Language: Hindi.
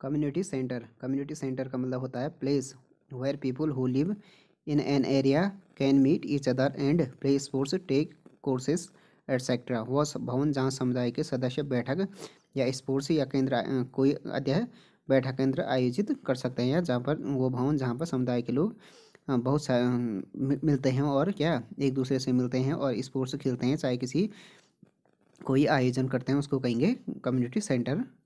कम्युनिटी सेंटर कम्युनिटी सेंटर का मतलब होता है place where people who live in an area can meet each other and play sports take courses etcetera वह भवन जहाँ समुदाय के सदस्य बैठक या स्पोर्ट्स या केंद्र कोई अध्याय बैठक केंद्र आयोजित कर सकते हैं या जहाँ पर वो भवन जहाँ पर समुदाय के लोग बहुत सा मिलते हैं और क्या एक दूसरे से मिलते हैं और स्पोर्ट्स खेलते हैं चाहे किसी कोई आयोजन करते हैं उसको कहेंगे कम्युनिटी सेंटर